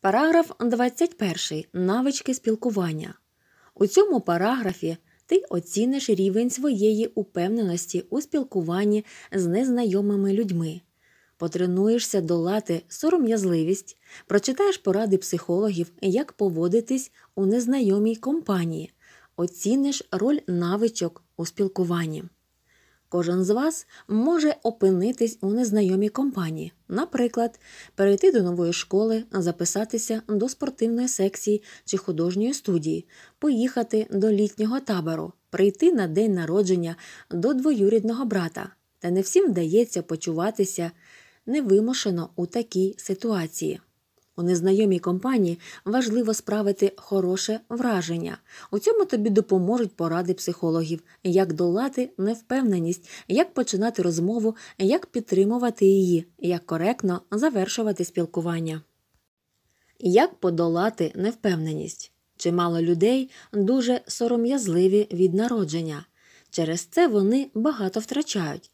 Параграф 21. Навички спілкування. У цьому параграфі ти оціниш рівень своєї упевненості у спілкуванні з незнайомими людьми. Потренуєшся долати сором'язливість, прочитаєш поради психологів, як поводитись у незнайомій компанії, оціниш роль навичок у спілкуванні. Кожен з вас може опинитись у незнайомій компанії, наприклад, перейти до нової школи, записатися до спортивної секції чи художньої студії, поїхати до літнього табору, прийти на день народження до двоюрідного брата. Та не всім вдається почуватися невимушено у такій ситуації. У незнайомій компанії важливо справити хороше враження. У цьому тобі допоможуть поради психологів, як долати невпевненість, як починати розмову, як підтримувати її, як коректно завершувати спілкування. Як подолати невпевненість? Чимало людей дуже сором'язливі від народження. Через це вони багато втрачають.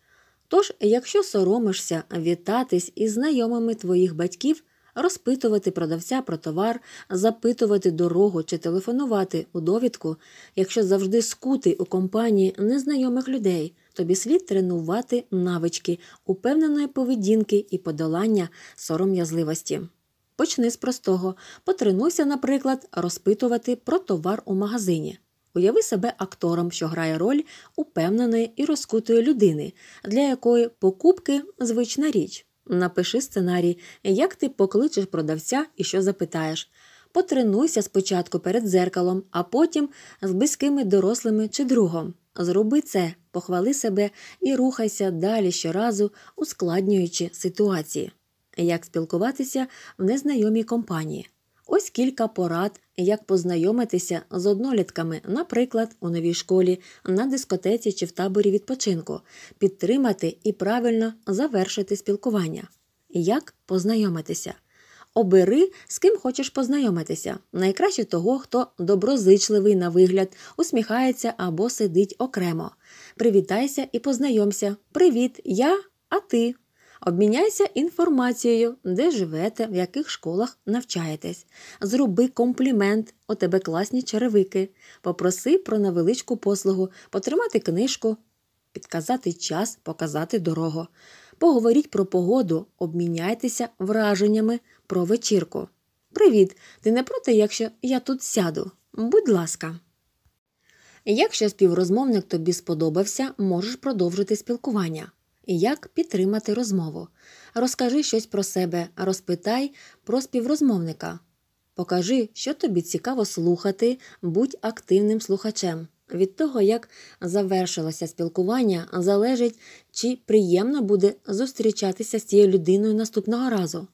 Тож, якщо соромишся вітатись із знайомими твоїх батьків розпитувати продавця про товар, запитувати дорогу чи телефонувати у довідку, якщо завжди скутий у компанії незнайомих людей, тобі слід тренувати навички, упевненої поведінки і подолання сором'язливості. Почни з простого. Потренуйся, наприклад, розпитувати про товар у магазині. Уяви себе актором, що грає роль упевненої і розкутої людини, для якої покупки звична річ. Напиши сценарій, як ти покличеш продавця і що запитаєш. Потренуйся спочатку перед дзеркалом, а потім з близькими дорослими чи другом. Зроби це, похвали себе і рухайся далі щоразу, ускладнюючи ситуації. Як спілкуватися в незнайомій компанії? Ось кілька порад, як познайомитися з однолітками, наприклад, у новій школі, на дискотеці чи в таборі відпочинку, підтримати і правильно завершити спілкування. Як познайомитися? Обери, з ким хочеш познайомитися. Найкраще того, хто доброзичливий на вигляд, усміхається або сидить окремо. Привітайся і познайомся. Привіт, я, а ти. Обміняйся інформацією, де живете, в яких школах навчаєтесь. Зроби комплімент, у тебе класні черевики. Попроси про невеличку послугу, потримати книжку, підказати час, показати дорогу. Поговоріть про погоду, обміняйтеся враженнями про вечірку. Привіт! Ти не проти, якщо я тут сяду. Будь ласка. Якщо співрозмовник тобі сподобався, можеш продовжити спілкування і як підтримати розмову. Розкажи щось про себе, розпитай про співрозмовника. Покажи, що тобі цікаво слухати, будь активним слухачем. Від того, як завершилося спілкування, залежить, чи приємно буде зустрічатися з цією людиною наступного разу.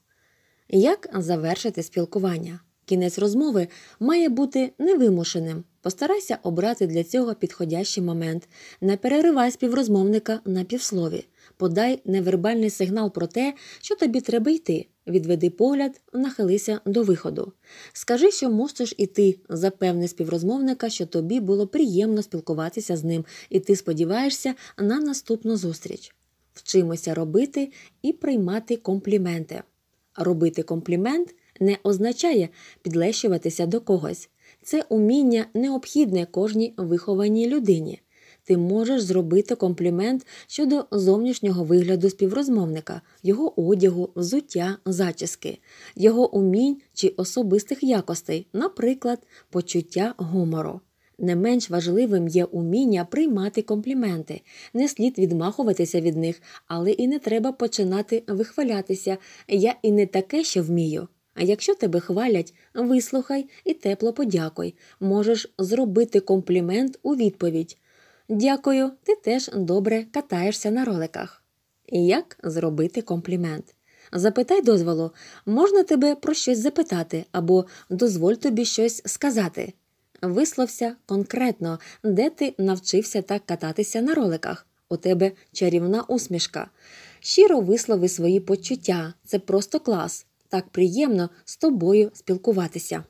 Як завершити спілкування? Кінець розмови має бути невимушеним. Постарайся обрати для цього підходящий момент. Не переривай співрозмовника на півслові. Подай невербальний сигнал про те, що тобі треба йти. Відведи погляд, нахилися до виходу. Скажи, що мусиш іти. Запевни співрозмовника, що тобі було приємно спілкуватися з ним, і ти сподіваєшся на наступну зустріч. Вчимося робити і приймати компліменти. Робити комплімент не означає підлещуватися до когось. Це уміння необхідне кожній вихованій людині. Ти можеш зробити комплімент щодо зовнішнього вигляду співрозмовника, його одягу, взуття, зачіски, його умінь чи особистих якостей, наприклад, почуття гумору. Не менш важливим є уміння приймати компліменти, не слід відмахуватися від них, але і не треба починати вихвалятися. Я і не таке, що вмію. А якщо тебе хвалять, вислухай і тепло подякуй. Можеш зробити комплімент у відповідь. Дякую, ти теж добре катаєшся на роликах. Як зробити комплімент? Запитай дозволу, можна тебе про щось запитати або дозволь тобі щось сказати. Висловся конкретно, де ти навчився так кататися на роликах. У тебе чарівна усмішка. Щиро вислови свої почуття, це просто клас. Так приємно з тобою спілкуватися.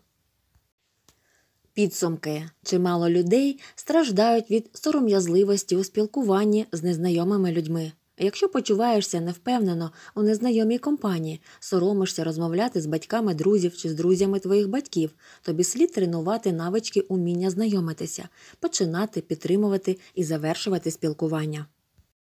Підсумки чимало людей страждають від сором'язливості у спілкуванні з незнайомими людьми. Якщо почуваєшся невпевнено у незнайомій компанії, соромишся розмовляти з батьками друзів чи з друзями твоїх батьків, тобі слід тренувати навички уміння знайомитися, починати підтримувати і завершувати спілкування.